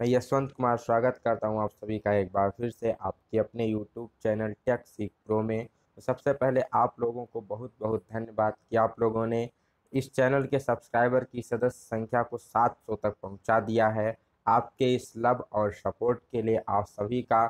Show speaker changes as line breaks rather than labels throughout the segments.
मैं यशवंत कुमार स्वागत करता हूं आप सभी का एक बार फिर से आपके अपने YouTube channel Tech Seekh Pro में तो सबसे पहले आप लोगों को बहुत बहुत धन्यवाद कि आप लोगों ने इस चैनल के सब्सक्राइबर की सदस्य संख्या को 700 तक पहुंचा दिया है आपके इस लब और सपोर्ट के लिए आप सभी का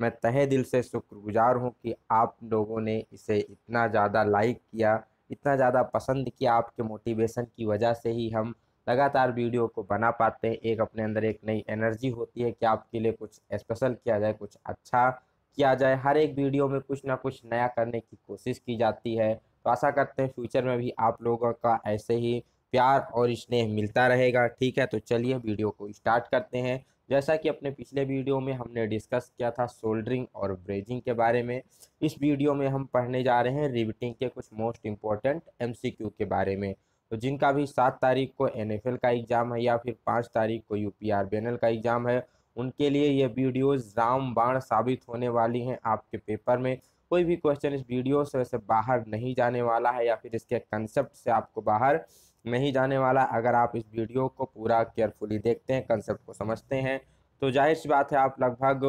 मैं तहे दिल से शुक्रगुजार हूँ कि आप लोगों ने इसे इतना ज़्यादा लाइक किया इतना ज़्यादा पसंद किया आपके मोटिवेशन की वजह से ही हम लगातार वीडियो को बना पाते हैं एक अपने अंदर एक नई एनर्जी होती है कि आपके लिए कुछ स्पेशल किया जाए कुछ अच्छा किया जाए हर एक वीडियो में कुछ ना कुछ नया करने की कोशिश की जाती है तो आशा करते हैं फ्यूचर में भी आप लोगों का ऐसे ही प्यार और स्नेह मिलता रहेगा ठीक है तो चलिए वीडियो को स्टार्ट करते हैं जैसा कि अपने पिछले वीडियो में हमने डिस्कस किया था सोल्डरिंग और ब्रेजिंग के बारे में इस वीडियो में हम पढ़ने जा रहे हैं रिविटिंग के कुछ मोस्ट इम्पॉर्टेंट एमसीक्यू के बारे में तो जिनका भी सात तारीख को एन का एग्ज़ाम है या फिर पाँच तारीख को यू पी बैनल का एग्ज़ाम है उनके लिए ये वीडियो जाम बाण साबित होने वाली हैं आपके पेपर में कोई भी क्वेश्चन इस वीडियो से वैसे बाहर नहीं जाने वाला है या फिर इसके कंसेप्ट से आपको बाहर नहीं जाने वाला अगर आप इस वीडियो को पूरा केयरफुली देखते हैं कंसेप्ट को समझते हैं तो जाहिर सी बात है आप लगभग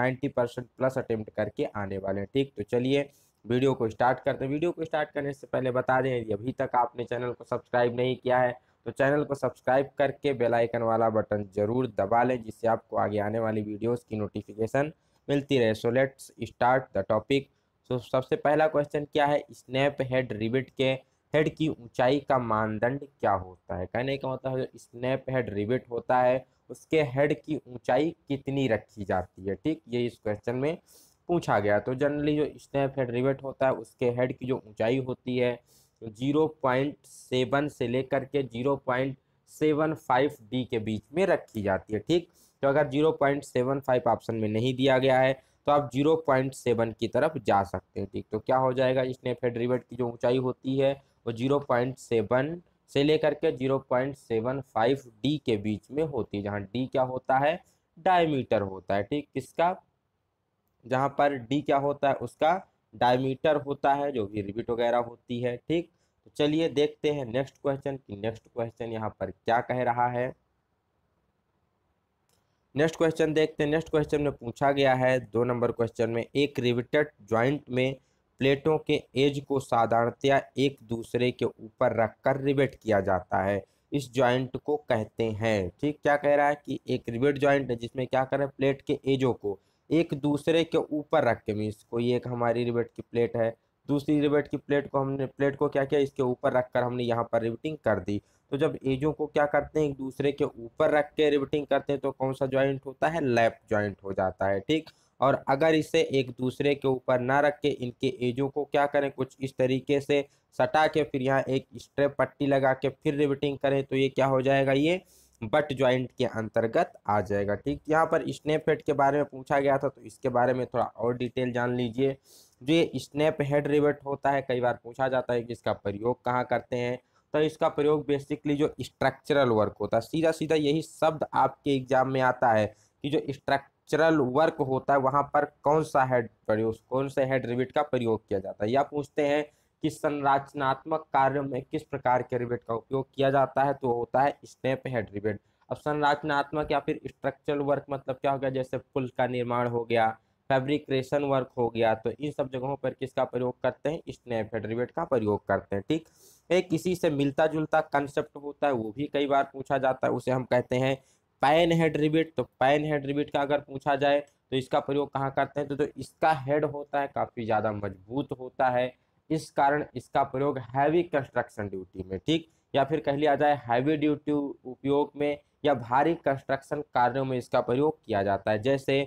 90 परसेंट प्लस अटेम्प्ट करके आने वाले हैं ठीक तो चलिए वीडियो को स्टार्ट करते हैं वीडियो को स्टार्ट करने से पहले बता दें यदि अभी तक आपने चैनल को सब्सक्राइब नहीं किया है तो चैनल को सब्सक्राइब करके बेल आइकन वाला बटन ज़रूर दबा लें जिससे आपको आगे आने वाली वीडियोस की नोटिफिकेशन मिलती रहे so let's start the topic so सबसे पहला क्वेश्चन क्या है स्नैप हेड रिबिट के हेड की ऊंचाई का मानदंड क्या होता है कहने का मतलब जो स्नैप हेड रिबिट होता है उसके हेड की ऊंचाई कितनी रखी जाती है ठीक ये इस क्वेश्चन में पूछा गया तो जनरली जो स्नैप हेड रिवेट होता है उसके हेड की जो ऊंचाई होती है जीरो पॉइंट सेवन से लेकर के zero point seven five D के बीच में रखी जाती है ठीक तो अगर zero point seven five option में नहीं दिया गया है तो आप जीरो पॉइंट सेवन की तरफ जा सकते हैं ठीक तो क्या हो जाएगा स्नैप हेड रिवेट की जो ऊँचाई होती है वो जीरो पॉइंट सेवन से लेकर के zero point seven five D के बीच में होती है जहाँ डी क्या होता है डायमीटर होता है ठीक किसका जहाँ पर डी क्या होता है उसका डायमीटर होता है जो भी रिबिट वगैरह होती है ठीक तो चलिए देखते हैं नेक्स्ट क्वेश्चन कि नेक्स्ट क्वेश्चन यहाँ पर क्या कह रहा है नेक्स्ट क्वेश्चन देखते हैं नेक्स्ट क्वेश्चन में पूछा गया है दो नंबर क्वेश्चन में एक रिविटेड ज्वाइंट में प्लेटों के एज को साधारणतया एक दूसरे के ऊपर रखकर रिवेट किया जाता है इस ज्वाइंट को कहते हैं ठीक क्या कह रहा है कि एक रिवेट ज्वाइंट है जिसमें क्या करें प्लेट के एजों को एक दूसरे के ऊपर रख के मीन्स कोई एक हमारी रिबेट की प्लेट है दूसरी रिबेट की प्लेट को हमने प्लेट को क्या किया इसके ऊपर रख कर हमने यहाँ पर रिबिटिंग कर दी तो जब एजों को क्या करते हैं एक दूसरे के ऊपर रख के रिबिटिंग करते हैं तो कौन सा ज्वाइंट होता है लैप ज्वाइंट हो जाता है ठीक और अगर इसे एक दूसरे के ऊपर ना रख के इनके एजों को क्या करें कुछ इस तरीके से सटा के फिर यहाँ एक स्ट्रेप पट्टी लगा के फिर रिबिटिंग करें तो ये क्या हो जाएगा ये बट ज्वाइंट के अंतर्गत आ जाएगा ठीक यहाँ पर स्नैप हेड के बारे में पूछा गया था तो इसके बारे में थोड़ा और डिटेल जान लीजिए जो ये स्नैप हेड रिवेट होता है कई बार पूछा जाता है कि इसका प्रयोग कहाँ करते हैं तो इसका प्रयोग बेसिकली जो स्ट्रक्चरल वर्क होता है सीधा सीधा यही शब्द आपके एग्जाम में आता है कि जो स्ट्रक्चरल वर्क होता है वहाँ पर कौन सा हेड प्रयोग कौन से हेड रिविट का प्रयोग किया जाता है या पूछते हैं कि संरचनात्मक कार्य में किस प्रकार के रिबेट का उपयोग किया जाता है तो होता है स्नेप हेड रिबेट अब संरचनात्मक या फिर स्ट्रक्चरल वर्क मतलब क्या हो गया जैसे पुल का निर्माण हो गया फैब्रिक्रेशन वर्क हो गया तो इन सब जगहों पर किसका प्रयोग करते हैं स्नेप हेड रिबेट का प्रयोग करते हैं ठीक एक किसी से मिलता जुलता कंसेप्ट होता है वो भी कई बार पूछा जाता है उसे हम कहते हैं पैन हेड रिबेट तो पैन हेड रिबेट का अगर पूछा जाए तो इसका प्रयोग कहाँ करते हैं तो, तो इसका हेड होता है काफ़ी ज़्यादा मजबूत होता है इस कारण इसका प्रयोग हैवी कंस्ट्रक्शन ड्यूटी में ठीक या फिर कह लिया जाए हैवी ड्यूटी उपयोग में या भारी कंस्ट्रक्शन कार्यों में इसका प्रयोग किया जाता है जैसे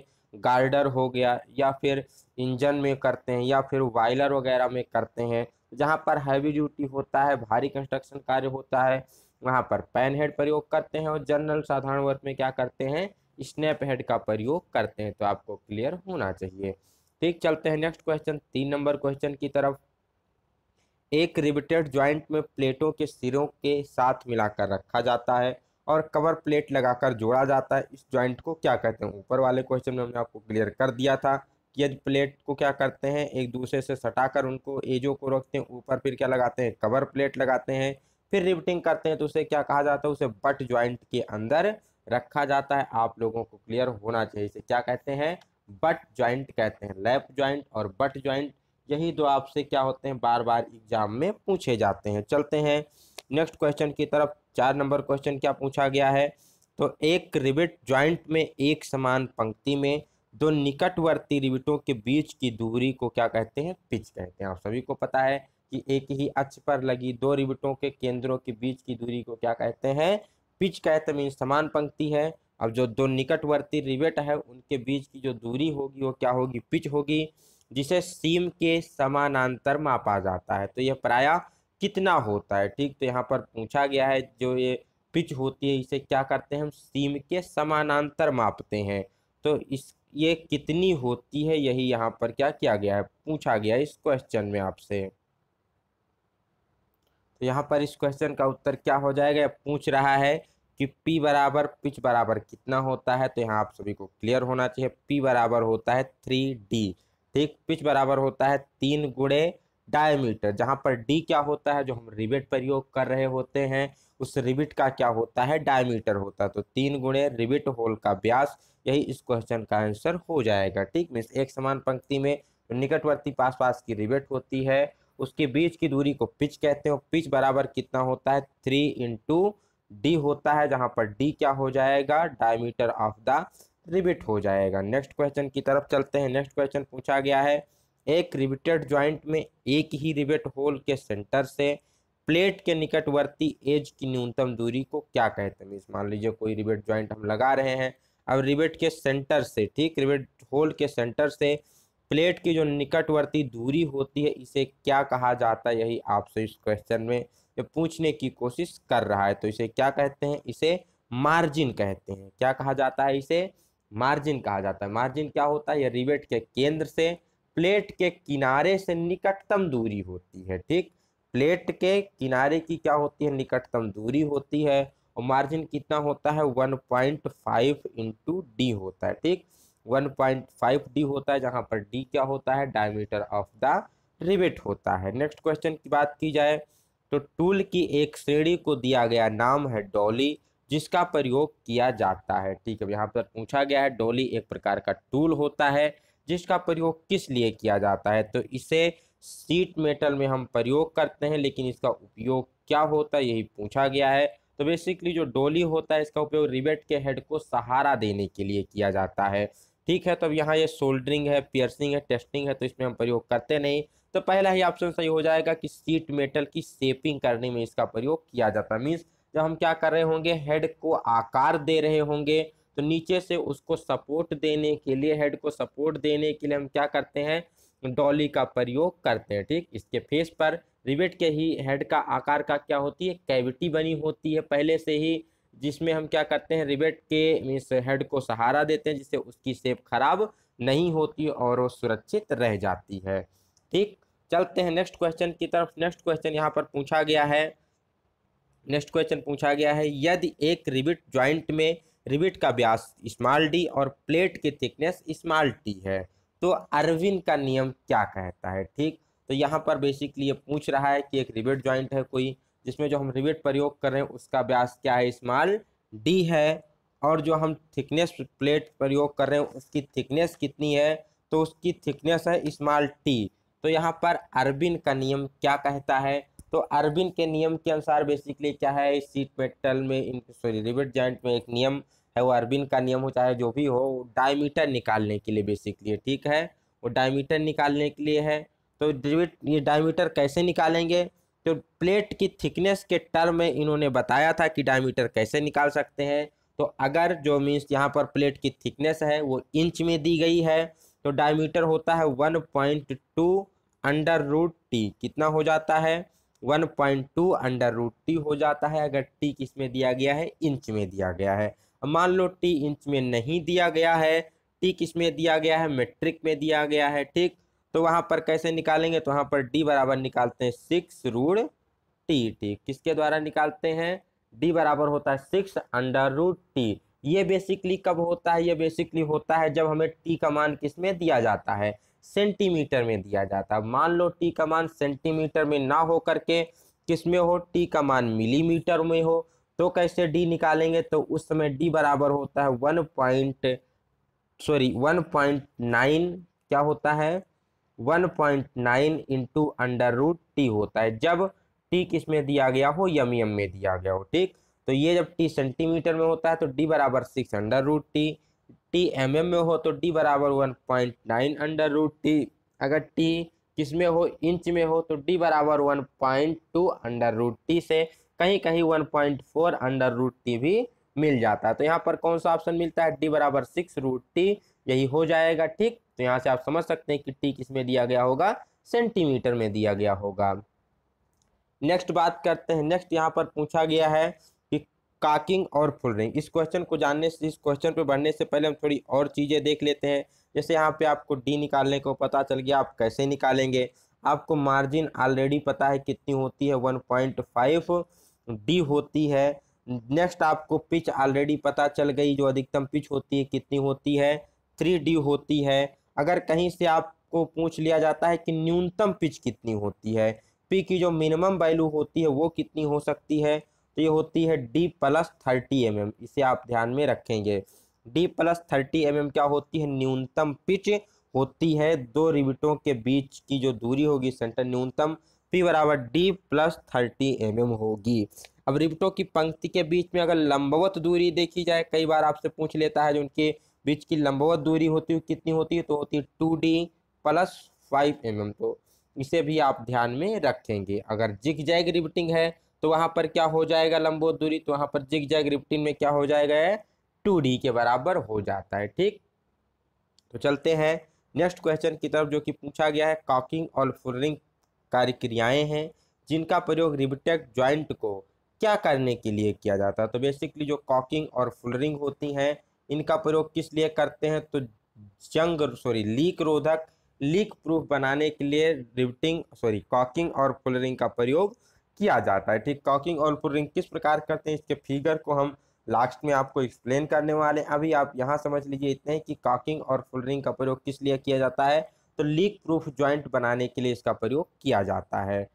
गार्डर हो गया या फिर इंजन में करते हैं या फिर वाइलर वगैरह में करते हैं जहाँ पर हैवी ड्यूटी होता है भारी कंस्ट्रक्शन कार्य होता है वहाँ पर पैन हेड प्रयोग करते हैं और जनरल साधारण वर्ग में क्या करते हैं स्नैप हेड का प्रयोग करते हैं तो आपको क्लियर होना चाहिए ठीक चलते हैं नेक्स्ट क्वेश्चन तीन नंबर क्वेश्चन की तरफ एक रिबिटेड ज्वाइंट में प्लेटों के सिरों के साथ मिलाकर रखा जाता है और कवर प्लेट लगाकर जोड़ा जाता है इस ज्वाइंट को क्या कहते हैं ऊपर वाले क्वेश्चन में हमने आपको क्लियर कर दिया था कि यदि प्लेट को क्या करते हैं एक दूसरे से सटाकर उनको एजों को रखते हैं ऊपर फिर क्या लगाते हैं कवर प्लेट लगाते हैं फिर रिबिटिंग करते हैं तो उसे क्या कहा जाता है उसे बट ज्वाइंट के अंदर रखा जाता है आप लोगों को क्लियर होना चाहिए इसे क्या कहते हैं बट ज्वाइंट कहते हैं लेफ्ट ज्वाइंट और बट ज्वाइंट यही दो तो आपसे क्या होते हैं बार बार एग्जाम में पूछे जाते हैं चलते हैं नेक्स्ट क्वेश्चन की तरफ चार नंबर क्वेश्चन क्या पूछा गया है तो एक रिबिट ज्वाइंट में एक समान पंक्ति में दो निकटवर्ती रिबिटों के बीच की दूरी को क्या कहते हैं पिच कहते हैं आप सभी को पता है कि एक ही अक्ष पर लगी दो रिबिटों के केंद्रों के बीच की दूरी को क्या कहते हैं पिच कहते हैं समान पंक्ति है अब जो दो निकटवर्ती रिबेट है उनके बीच की जो दूरी होगी वो क्या होगी पिच होगी जिसे सीम के समानांतर मापा जाता है तो यह प्राय कितना होता है ठीक तो यहाँ पर पूछा गया है जो ये पिच होती है इसे क्या करते हैं हम सीम के समानांतर मापते हैं तो इस ये कितनी होती है यही यहाँ पर क्या किया गया है पूछा गया इस क्वेश्चन में आपसे तो यहाँ पर इस क्वेश्चन का उत्तर क्या हो जाएगा पूछ रहा है कि P बराबर पिच बराबर कितना होता है तो यहाँ आप सभी को क्लियर होना चाहिए P बराबर होता है थ्री डी ठीक पिच बराबर होता है तीन गुड़े डायमीटर जहाँ पर डी क्या होता है जो हम रिबिट प्रयोग कर रहे होते हैं उस रिबिट का क्या होता है डायमीटर होता है तो तीन गुणे रिबिट होल का व्यास यही इस क्वेश्चन का आंसर हो जाएगा ठीक मीन्स एक समान पंक्ति में निकटवर्ती पास पास की रिबिट होती है उसके बीच की दूरी को पिच कहते हैं पिच बराबर कितना होता है थ्री इंटू डी होता है जहाँ पर डी क्या हो जाएगा डायमीटर ऑफ द रिबिट हो जाएगा नेक्स्ट क्वेश्चन की तरफ चलते हैं नेक्स्ट क्वेश्चन पूछा गया है एक रिबिटेड ज्वाइंट में एक ही रिबेट होल के सेंटर से प्लेट के निकटवर्ती एज की न्यूनतम दूरी को क्या कहते हैं मान लीजिए कोई रिबेट ज्वाइंट हम लगा रहे हैं अब रिबेट के सेंटर से ठीक रिबेट होल के सेंटर से प्लेट की जो निकटवर्ती दूरी होती है इसे क्या कहा जाता है यही आपसे इस क्वेश्चन में जो पूछने की कोशिश कर रहा है तो इसे क्या कहते हैं इसे मार्जिन कहते हैं क्या कहा जाता है इसे मार्जिन कहा जाता है मार्जिन क्या होता है यह रिवेट के केंद्र से प्लेट के किनारे से निकटतम दूरी होती है ठीक प्लेट के किनारे की क्या होती है निकटतम दूरी होती है और मार्जिन कितना होता है one point five into D होता है ठीक वन पॉइंट फाइव डी होता है जहाँ पर डी क्या होता है डायमीटर ऑफ द रिवेट होता है नेक्स्ट क्वेश्चन की बात की जाए तो टूल की एक श्रेणी को दिया गया नाम है डॉली जिसका प्रयोग किया जाता है ठीक है यहाँ पर पूछा गया है डोली एक प्रकार का टूल होता है जिसका प्रयोग किस लिए किया जाता है तो इसे सीट मेटल में हम प्रयोग करते हैं लेकिन इसका उपयोग क्या होता है यही पूछा गया है तो बेसिकली जो डोली होता है इसका उपयोग रिबेट के हेड को सहारा देने के लिए किया जाता है ठीक है तो अब यहाँ ये सोल्डरिंग है पियर्सिंग है टेस्टिंग है तो इसमें हम प्रयोग करते नहीं तो पहला ही ऑप्शन सही हो जाएगा कि सीट मेटल की सेपिंग करने में इसका प्रयोग किया जाता है मीन्स जब हम क्या कर रहे होंगे हेड को आकार दे रहे होंगे तो नीचे से उसको सपोर्ट देने के लिए हेड को सपोर्ट देने के लिए हम क्या करते हैं डॉली का प्रयोग करते हैं ठीक इसके फेस पर रिवेट के ही हेड का आकार का क्या होती है कैविटी बनी होती है पहले से ही जिसमें हम क्या करते हैं रिवेट के मीन्स हेड को सहारा देते हैं जिससे उसकी सेप खराब नहीं होती और वो सुरक्षित रह जाती है ठीक चलते हैं नेक्स्ट क्वेश्चन की तरफ नेक्स्ट क्वेश्चन यहाँ पर पूछा गया है नेक्स्ट क्वेश्चन पूछा गया है यदि एक रिबिट ज्वाइंट में रिबिट का व्यास स्मॉल डी और प्लेट की थिकनेस स्मॉल टी है तो अरविन का नियम क्या कहता है ठीक तो यहाँ पर बेसिकली ये पूछ रहा है कि एक रिबिट ज्वाइंट है कोई जिसमें जो हम रिबिट प्रयोग कर रहे हैं उसका व्यास क्या है स्मॉल डी है और जो हम थिकनेस प्लेट प्रयोग कर रहे हैं उसकी थिकनेस कितनी है तो उसकी थिकनेस है स्मॉल टी तो यहाँ पर अरबिन का नियम क्या कहता है तो अरबिन के नियम के अनुसार बेसिकली क्या है सीट मेटल में इन सॉरी रिवेट जॉइंट में एक नियम है वो अरबिन का नियम हो चाहे जो भी हो डायमीटर निकालने के लिए बेसिकली ठीक है वो डायमीटर निकालने के लिए है तो रिबिट ये डायमीटर कैसे निकालेंगे तो प्लेट की थिकनेस के टर्म में इन्होंने बताया था कि डायमीटर कैसे निकाल सकते हैं तो अगर जो मीन्स यहाँ पर प्लेट की थिकनेस है वो इंच में दी गई है तो डायमीटर होता है one point two under root T कितना हो जाता है one point two under root T हो जाता है अगर टी किस में दिया गया है इंच में दिया गया है मान लो टी इंच में नहीं दिया गया है टी किस में दिया गया है मेट्रिक में दिया गया है ठीक तो वहाँ पर कैसे निकालेंगे तो वहाँ पर डी बराबर निकालते हैं सिक्स रूड टी टी किसके द्वारा निकालते हैं डी बराबर होता है सिक्स अंडर रूट टी ये बेसिकली कब होता है ये बेसिकली होता है जब हमें टी का मान किस में दिया जाता है सेंटीमीटर में दिया जाता है मान लो टी का मान सेंटीमीटर में ना हो करके किस में हो टी का मान मिलीमीटर में हो तो कैसे डी निकालेंगे तो उस समय डी बराबर होता है one point sorry one point nine क्या होता है one point nine into under root T होता है जब टी किस में दिया गया हो यम यम में दिया गया हो ठीक तो ये जब टी सेंटीमीटर में होता है तो डी बराबर six under root T T M M में हो तो टी बराबर one point nine under root T अगर टी किस में हो इंच में हो तो टी बराबर one point two under root T से कहीं कहीं one point four under root T भी मिल जाता है तो यहाँ पर कौन सा ऑप्शन मिलता है डी बराबर सिक्स रूट टी यही हो जाएगा ठीक तो यहाँ से आप समझ सकते हैं कि टी किस में दिया गया होगा सेंटीमीटर में दिया गया होगा नेक्स्ट बात करते हैं नेक्स्ट यहाँ पर पूछा गया है काकिंग और फुलरिंग इस क्वेश्चन को जानने से इस क्वेश्चन पे बढ़ने से पहले हम थोड़ी और चीज़ें देख लेते हैं जैसे यहाँ पे आपको डी निकालने को पता चल गया आप कैसे निकालेंगे आपको मार्जिन ऑलरेडी पता है कितनी होती है वन पॉइंट फाइव डी होती है नेक्स्ट आपको पिच ऑलरेडी पता चल गई जो अधिकतम पिच होती है कितनी होती है थ्री डी होती है अगर कहीं से आपको पूछ लिया जाता है कि न्यूनतम पिच कितनी होती है पी की जो मिनिमम वैल्यू होती है वो कितनी हो सकती है तो ये होती है डी प्लस थर्टी एम इसे आप ध्यान में रखेंगे डी प्लस थर्टी एम क्या होती है न्यूनतम पिच होती है दो रिबिटों के बीच की जो दूरी होगी सेंटर न्यूनतम पी बराबर डी प्लस थर्टी एम होगी अब रिबिटों की पंक्ति के बीच में अगर लंबवत दूरी देखी जाए कई बार आपसे पूछ लेता है जो उनके बीच की लंबवत दूरी होती है कितनी होती है तो होती है two D plus five M तो इसे भी आप ध्यान में रखेंगे अगर जिग जैग रिबिटिंग है तो वहाँ पर क्या हो जाएगा लंबो दूरी तो वहाँ पर जिग जैग रिप्टिन में क्या हो जाएगा टू डी के बराबर हो जाता है ठीक तो चलते हैं नेक्स्ट क्वेश्चन की तरफ जो कि पूछा गया है कॉकिंग और फुलरिंग कार्य क्रियाएँ हैं जिनका प्रयोग रिबटेक ज्वाइंट को क्या करने के लिए किया जाता है तो बेसिकली जो कॉकिंग और फुलरिंग होती हैं इनका प्रयोग किस लिए करते हैं तो जंग सॉरी लीक रोधक लीक प्रूफ बनाने के लिए रिबटिंग सॉरी कॉकिंग और फुलरिंग का प्रयोग किया जाता है ठीक कॉकिंग और पुरिंग किस प्रकार करते हैं इसके फिगर को हम लास्ट में आपको एक्सप्लेन करने वाले हैं अभी आप यहाँ समझ लीजिए इतने कि कॉकिंग और फुलरिंग का प्रयोग किस लिए किया जाता है तो लीक प्रूफ ज्वाइंट बनाने के लिए इसका प्रयोग किया जाता है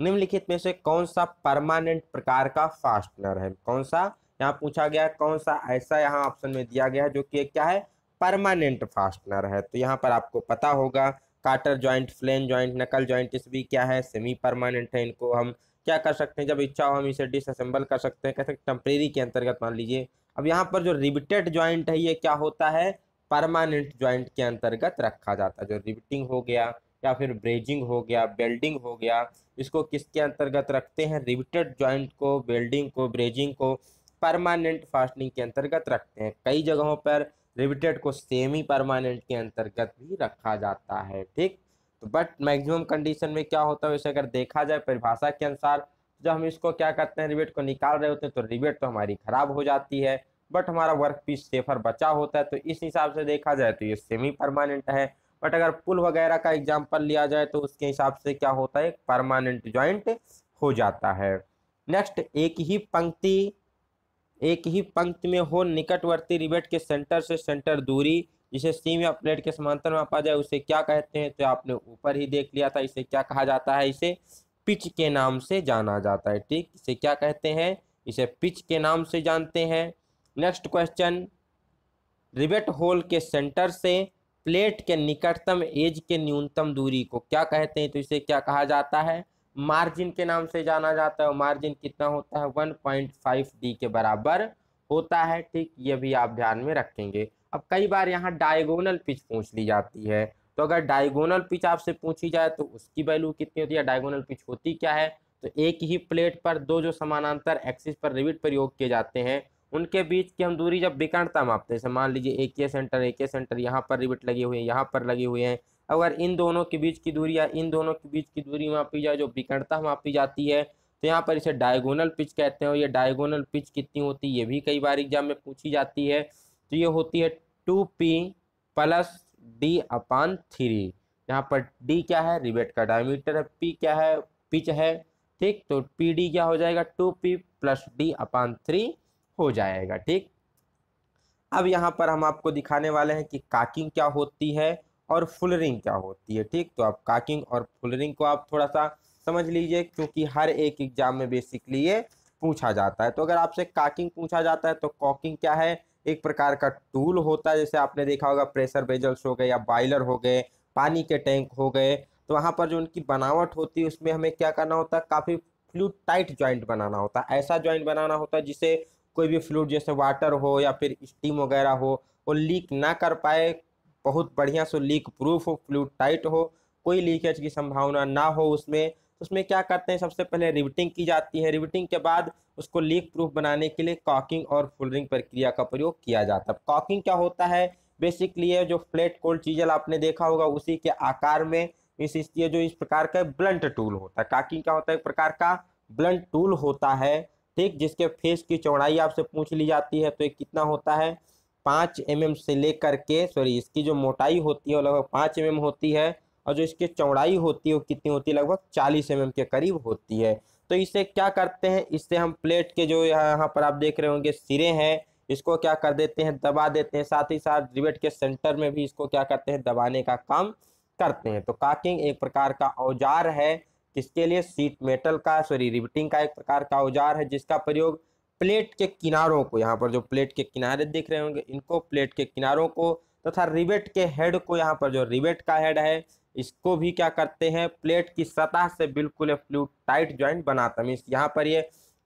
निम्नलिखित में से कौन सा परमानेंट प्रकार का फास्टनर है कौन सा यहाँ पूछा गया कौन सा ऐसा यहाँ ऑप्शन में दिया गया है जो कि क्या है परमानेंट फास्टनर है तो यहाँ पर आपको पता होगा cotter joint flange joint knuckle joint इस भी क्या है सेमी परमानेंट है इनको हम क्या कर सकते हैं जब इच्छा हो हम इसे डिसअसेंबल कर सकते हैं कह सकते टेम्प्रेरी के अंतर्गत मान लीजिए अब यहाँ पर जो रिबिटेड ज्वाइंट है ये क्या होता है परमानेंट ज्वाइंट के अंतर्गत रखा जाता है जो रिबिटिंग हो गया या फिर ब्रेजिंग हो गया बेल्डिंग हो गया इसको किसके अंतर्गत रखते हैं रिबिटेड ज्वाइंट को बेल्डिंग को ब्रेजिंग को परमानेंट फास्टनिंग के अंतर्गत रखते हैं कई जगहों पर रिबिटेड को सेमी परमानेंट के अंतर्गत भी रखा जाता है ठीक तो बट मैक्सिमम कंडीशन में क्या होता है वैसे अगर देखा जाए परिभाषा के अनुसार तो जब हम इसको क्या करते हैं रिबेट को निकाल रहे होते हैं तो रिबेट तो हमारी खराब हो जाती है बट हमारा वर्क पीस सेफर बचा होता है तो इस हिसाब से देखा जाए तो ये सेमी परमानेंट है बट अगर पुल वगैरह का एग्जाम्पल लिया जाए तो उसके हिसाब से क्या होता है परमानेंट ज्वाइंट हो जाता है नेक्स्ट एक ही पंक्ति एक ही पंक्ति में हो निकटवर्ती रिबेट के सेंटर से सेंटर दूरी जिसे सीम या प्लेट के समांतर मापा जाए उसे क्या कहते हैं तो आपने ऊपर ही देख लिया था इसे क्या कहा जाता है इसे पिच के नाम से जाना जाता है ठीक इसे क्या कहते हैं इसे पिच के नाम से जानते हैं नेक्स्ट क्वेश्चन रिबेट होल के सेंटर से प्लेट के निकटतम एज के न्यूनतम दूरी को क्या कहते हैं तो इसे क्या कहा जाता है मार्जिन के नाम से जाना जाता है मार्जिन कितना होता है 1.5 डी के बराबर होता है ठीक ये भी आप ध्यान में रखेंगे अब कई बार यहाँ डायगोनल पिच पूछ ली जाती है तो अगर डायगोनल पिच आपसे पूछी जाए तो उसकी वैल्यू कितनी होती है डायगोनल पिच होती क्या है तो एक ही प्लेट पर दो जो समानांतर एक्सिस पर रिविट प्रयोग किए जाते हैं उनके बीच की हम दूरी जब विकर्णता मापते हैं मान लीजिए एक ये सेंटर एक ये सेंटर यहाँ पर रिविट लगे हुए हैं यहाँ पर लगे हुए हैं अगर इन दोनों के बीच की दूरी या इन दोनों के बीच की दूरी मापी जाए जो विकर्णता मापी जाती है तो यहाँ पर इसे डायगोनल पिच कहते हैं और ये डायगोनल पिच कितनी होती है ये भी कई बार एग्जाम में पूछी जाती है तो ये होती है two P plus D upon three यहाँ पर डी क्या है रिबेट का डायमीटर है पी क्या है पिच है ठीक तो पी डी क्या हो जाएगा two P plus D upon three हो जाएगा ठीक अब यहाँ पर हम आपको दिखाने वाले हैं कि काकिंग क्या होती है और फुलरिंग क्या होती है ठीक तो आप काकिंग और फुलरिंग को आप थोड़ा सा समझ लीजिए क्योंकि हर एक एग्जाम में बेसिकली ये पूछा जाता है तो अगर आपसे काकिंग पूछा जाता है तो कॉकिंग क्या है एक प्रकार का टूल होता है जैसे आपने देखा होगा प्रेशर बेजल्स हो गए या बाइलर हो गए पानी के टैंक हो गए तो वहाँ पर जो उनकी बनावट होती है उसमें हमें क्या करना होता है काफ़ी फ्लूड टाइट ज्वाइंट बनाना होता है ऐसा ज्वाइंट बनाना होता है जिसे कोई भी फ्लूड जैसे वाटर हो या फिर स्टीम वगैरह हो वो लीक ना कर पाए बहुत बढ़िया से लीक प्रूफ हो फ्लूड टाइट हो कोई लीकेज की संभावना ना हो उसमें तो उसमें क्या करते हैं सबसे पहले रिविटिंग की जाती है रिविटिंग के बाद उसको लीक प्रूफ बनाने के लिए कॉकिंग और फुलरिंग प्रक्रिया का प्रयोग किया जाता है कॉकिंग क्या होता है बेसिकली जो फ्लैट कोल्ड चीजल आपने देखा होगा उसी के आकार में इस जो इस प्रकार का ब्लंट टूल होता है काकिंग क्या होता है एक प्रकार का ब्लंट टूल होता है ठीक जिसके फेस की चौड़ाई आपसे पूछ ली जाती है तो ये कितना होता है पाँच एम से लेकर के सॉरी इसकी जो मोटाई होती है लगभग पाँच एम होती है और जो इसकी चौड़ाई होती है वो कितनी होती है लगभग चालीस एम mm के करीब होती है तो इसे क्या करते हैं इससे हम प्लेट के जो यहाँ पर आप देख रहे होंगे सिरे हैं इसको क्या कर देते हैं दबा देते हैं साथ ही साथ रिवेट के सेंटर में भी इसको क्या करते हैं दबाने का काम करते हैं तो काकिंग एक प्रकार का औजार है किसके लिए सीट मेटल का सॉरी रिबिटिंग का एक प्रकार का औजार है जिसका प्रयोग प्लेट के किनारों को यहाँ पर जो प्लेट के किनारे देख रहे होंगे इनको प्लेट के किनारों को तथा तो के हेड को यहाँ पर जो रिबेट का हेड है इसको भी क्या करते हैं प्लेट की सतह से बिल्कुल फ्लूट टाइट ज्वाइंट बनाता मीन्स यहाँ पर ये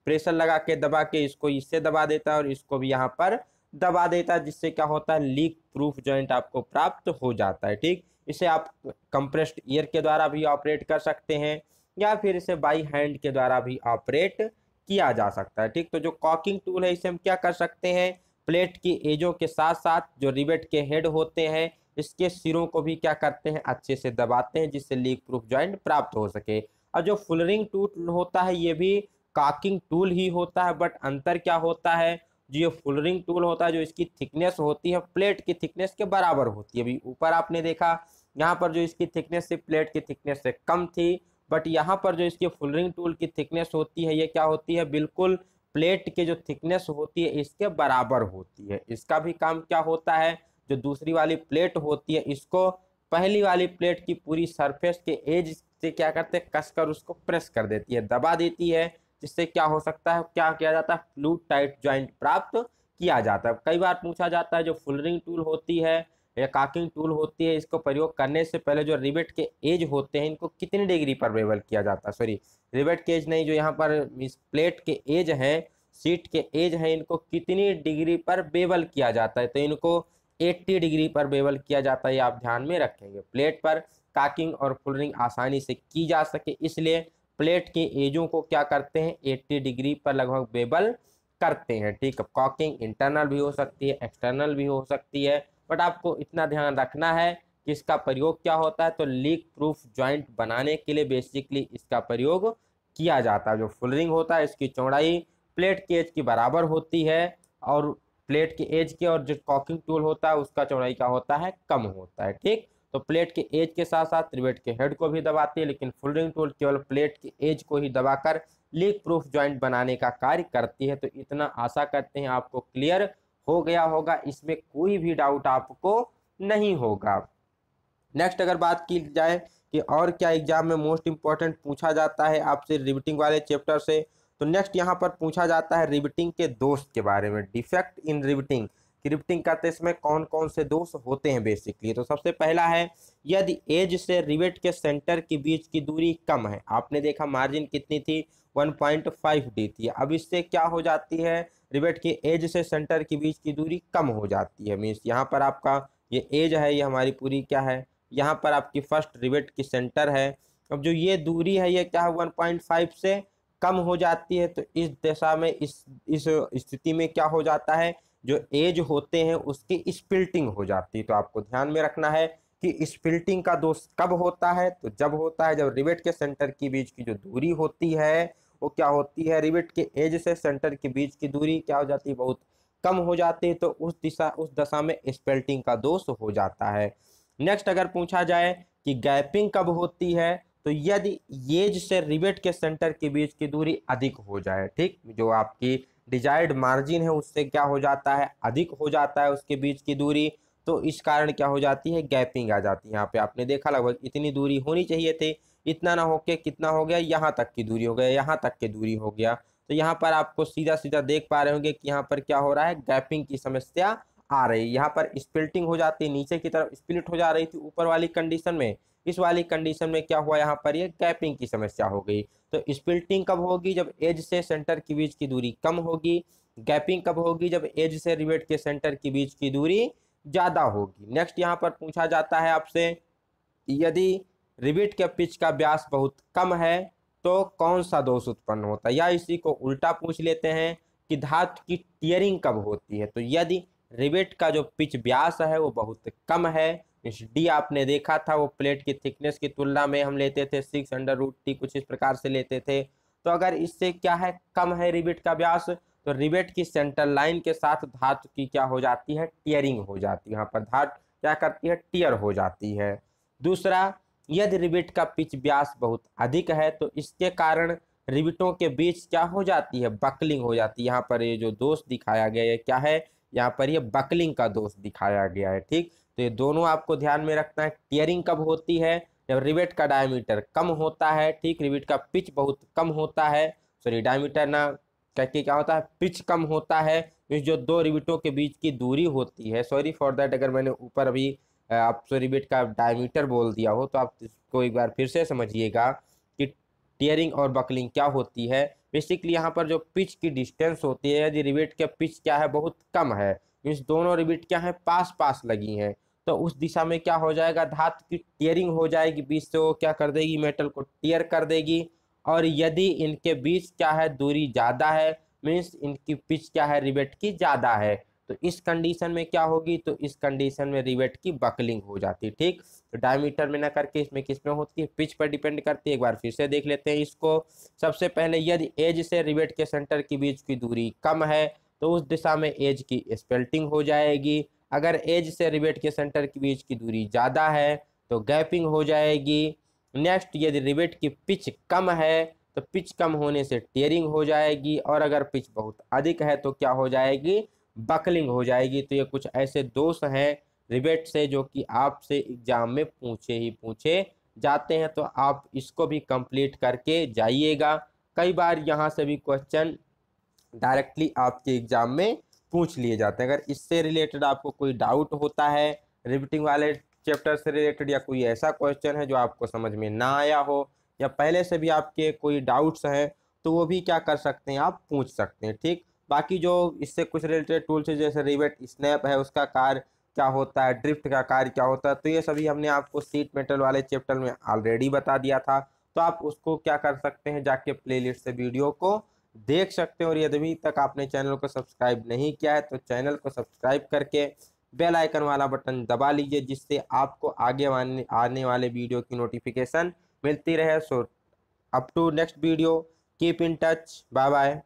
प्रेशर लगा के दबा के इसको इससे दबा देता है और इसको भी यहाँ पर दबा देता है जिससे क्या होता है लीक प्रूफ जॉइंट आपको प्राप्त हो जाता है ठीक इसे आप कंप्रेस्ड ईयर के द्वारा भी ऑपरेट कर सकते हैं या फिर इसे बाई हैंड के द्वारा भी ऑपरेट किया जा सकता है ठीक तो जो कॉकिंग टूल है इसे हम क्या कर सकते हैं प्लेट की एजों के साथ साथ जो रिबेट के हेड होते हैं इसके सिरों को भी क्या करते हैं अच्छे से दबाते हैं जिससे लीक प्रूफ ज्वाइंट प्राप्त हो सके और जो फुलरिंग टूल होता है ये भी काकिंग टूल ही होता है बट अंतर क्या होता है जो ये फुलरिंग टूल होता है जो इसकी थिकनेस होती है प्लेट की थिकनेस के बराबर होती है अभी ऊपर आपने देखा यहाँ पर जो इसकी थिकनेस से प्लेट की थिकनेस से कम थी बट यहाँ पर जो इसकी फुलरिंग टूल की थिकनेस होती है ये क्या होती है बिल्कुल प्लेट के जो थिकनेस होती है इसके बराबर होती है इसका भी काम क्या होता है जो दूसरी वाली प्लेट होती है इसको पहली वाली प्लेट की पूरी सरफेस के एज से क्या करते हैं कसकर उसको प्रेस कर देती है दबा देती है जिससे क्या हो सकता है क्या किया जाता है फ्लू टाइट ज्वाइंट प्राप्त किया जाता है कई बार पूछा जाता है जो फुलरिंग टूल होती है या काकिंग टूल होती है इसको प्रयोग करने से पहले जो रिबेट के एज होते हैं इनको कितनी डिग्री पर वेबल किया जाता है सॉरी रिबेट के एज नहीं जो यहाँ पर इस प्लेट के एज हैं सीट के एज हैं इनको कितनी डिग्री पर बेवल किया जाता है तो इनको 80 डिग्री पर बेवल किया जाता है ये आप ध्यान में रखेंगे प्लेट पर काकिंग और फुलरिंग आसानी से की जा सके इसलिए प्लेट के एजों को क्या करते हैं 80 डिग्री पर लगभग बेबल करते हैं ठीक है कॉकिंग इंटरनल भी हो सकती है एक्सटर्नल भी हो सकती है बट आपको इतना ध्यान रखना है कि इसका प्रयोग क्या होता है तो लीक प्रूफ ज्वाइंट बनाने के लिए बेसिकली इसका प्रयोग किया जाता है जो फुलरिंग होता है इसकी चौड़ाई प्लेट के एज की बराबर होती है और प्लेट के एज के और जो कॉकिंग टूल होता है उसका चौड़ाई का होता है कम होता है ठीक तो प्लेट के एज के साथ साथ त्रिवेट के हेड को भी दबाती है लेकिन फुलरिंग टूल केवल प्लेट के एज को ही दबाकर लीक प्रूफ ज्वाइंट बनाने का कार्य करती है तो इतना आशा करते हैं आपको क्लियर हो गया होगा इसमें कोई भी डाउट आपको नहीं होगा नेक्स्ट अगर बात की जाए कि और क्या एग्जाम में मोस्ट इंपॉर्टेंट पूछा जाता है आपसे रिविटिंग वाले चैप्टर से तो नेक्स्ट यहाँ पर पूछा जाता है रिविटिंग के दोस्त के बारे में defect in riveting riveting riveting करते इसमें कौन कौन से दोष होते हैं बेसिकली तो सबसे पहला है यदि एज से रिवेट के सेंटर के बीच की दूरी कम है आपने देखा मार्जिन कितनी थी 1.5 डी थी अब इससे क्या हो जाती है रिवेट के एज से सेंटर के बीच की दूरी कम हो जाती है मीन्स यहाँ पर आपका ये एज है ये हमारी पूरी क्या है यहाँ पर आपकी फर्स्ट रिवेट की सेंटर है अब जो ये दूरी है ये क्या है वन पॉइंट फाइव से कम हो जाती है तो इस दिशा में इस इस स्थिति में क्या हो जाता है जो एज होते हैं उसकी स्पिल्टिंग हो जाती है तो आपको ध्यान में रखना है कि स्पिल्टिंग का दोष कब होता है तो जब होता है जब रिवेट के सेंटर के बीच की जो दूरी होती है वो क्या होती है रिवेट के एज से सेंटर के बीच की दूरी क्या हो जाती है बहुत कम हो जाती है तो उस दिशा उस दशा में स्पेल्टिंग का दोष हो जाता है नेक्स्ट अगर पूछा जाए कि गैपिंग कब होती है तो यदि एज से रिवेट के सेंटर के बीच की दूरी अधिक हो जाए ठीक जो आपकी डिजायर्ड मार्जिन है उससे क्या हो जाता है अधिक हो जाता है उसके बीच की दूरी तो इस कारण क्या हो जाती है गैपिंग आ जाती है यहाँ पे आपने देखा लगभग इतनी दूरी होनी चाहिए थी इतना ना होके कितना हो गया यहाँ तक की दूरी हो गया यहाँ तक की दूरी हो गया तो यहाँ पर आपको सीधा सीधा देख पा रहे होंगे कि यहाँ पर क्या हो रहा है गैपिंग की समस्या आ रही है यहाँ पर स्प्लिटिंग हो जाती है नीचे की तरफ स्प्लिट हो जा रही थी ऊपर वाली कंडीशन में इस वाली कंडीशन में क्या हुआ यहाँ पर ये गैपिंग की समस्या हो गई तो स्प्लिटिंग कब होगी जब एज से सेंटर के बीच की दूरी कम होगी गैपिंग कब होगी जब एज से रिवेट के सेंटर के बीच की दूरी ज़्यादा होगी नेक्स्ट यहाँ पर पूछा जाता है आपसे यदि रिबिट के पिच का व्यास बहुत कम है तो कौन सा दोष उत्पन्न होता है या इसी को उल्टा पूछ लेते हैं कि धातु की टीयरिंग कब होती है तो यदि रिबेट का जो पिच व्यास है वो बहुत कम है डी आपने देखा था वो प्लेट की थिकनेस की तुलना में हम लेते थे सिक्स अंडर रूट टी कुछ इस प्रकार से लेते थे तो अगर इससे क्या है कम है रिबिट का व्यास तो रिबेट की सेंटर लाइन के साथ धातु की क्या हो जाती है टीयरिंग हो जाती है यहाँ पर धातु क्या करती है टीयर हो जाती है दूसरा यदि रिबिट का पिच व्यास बहुत अधिक है तो इसके कारण रिबिटों के बीच क्या हो जाती है बकलिंग हो जाती है यहाँ पर ये जो दोष दिखाया गया है क्या है यहाँ पर ये बकलिंग का दोष दिखाया गया है ठीक तो ये दोनों आपको ध्यान में रखना है टियरिंग कब होती है जब रिबेट का डायमीटर कम होता है ठीक रिबिट का पिच बहुत कम होता है सॉरी डायमीटर ना कह के क्या होता है पिच कम होता है जो दो रिबिटों के बीच की दूरी होती है सॉरी फॉर दैट अगर मैंने ऊपर अभी आप सॉरी बेट का डायमीटर बोल दिया हो तो आप इसको एक बार फिर से समझिएगा कि टीयरिंग और बकलिंग क्या होती है बेसिकली यहाँ पर जो पिच की डिस्टेंस होती है यदि रिबेट के पिच क्या है बहुत कम है मीन्स दोनों रिबिट क्या है पास पास लगी हैं तो उस दिशा में क्या हो जाएगा धातु की टीयरिंग हो जाएगी बीच से वो क्या कर देगी मेटल को टियर कर देगी और यदि इनके बीच क्या है दूरी ज़्यादा है मीन्स इनकी पिच क्या है रिबेट की ज़्यादा है तो इस कंडीशन में क्या होगी तो इस कंडीशन में रिवेट की बकलिंग हो जाती है ठीक तो डायमीटर में ना करके इसमें किस में होती है पिच पर डिपेंड करती है एक बार फिर से देख लेते हैं इसको सबसे पहले यदि एज से रिवेट के सेंटर के बीच की दूरी कम है तो उस दिशा में एज की स्पेल्टिंग हो जाएगी अगर एज से रिवेट के सेंटर के बीच की दूरी ज़्यादा है तो गैपिंग हो जाएगी नेक्स्ट यदि रिवेट की पिच कम है तो पिच कम होने से टेयरिंग हो जाएगी और अगर पिच बहुत अधिक है तो क्या हो जाएगी बकलिंग हो जाएगी तो ये कुछ ऐसे दोष हैं रिबेट से जो कि आपसे एग्ज़ाम में पूछे ही पूछे जाते हैं तो आप इसको भी कंप्लीट करके जाइएगा कई बार यहाँ से भी क्वेश्चन डायरेक्टली आपके एग्ज़ाम में पूछ लिए जाते हैं अगर इससे रिलेटेड आपको कोई डाउट होता है रिपीटिंग वाले चैप्टर से रिलेटेड या कोई ऐसा क्वेश्चन है जो आपको समझ में ना आया हो या पहले से भी आपके कोई डाउट्स हैं तो वो भी क्या कर सकते हैं आप पूछ सकते हैं ठीक बाकी जो इससे कुछ रिलेटेड टूल्स है जैसे रिवेट स्नैप है उसका कार्य क्या होता है ड्रिफ्ट का कार्य क्या होता है तो ये सभी हमने आपको सीट मेटल वाले चैप्टर में ऑलरेडी बता दिया था तो आप उसको क्या कर सकते हैं जाके प्ले से वीडियो को देख सकते हैं और यदि अभी तक आपने चैनल को सब्सक्राइब नहीं किया है तो चैनल को सब्सक्राइब करके बेल आइकन वाला बटन दबा लीजिए जिससे आपको आगे आने आने वाले वीडियो की नोटिफिकेशन मिलती रहे so up to next video keep in touch bye bye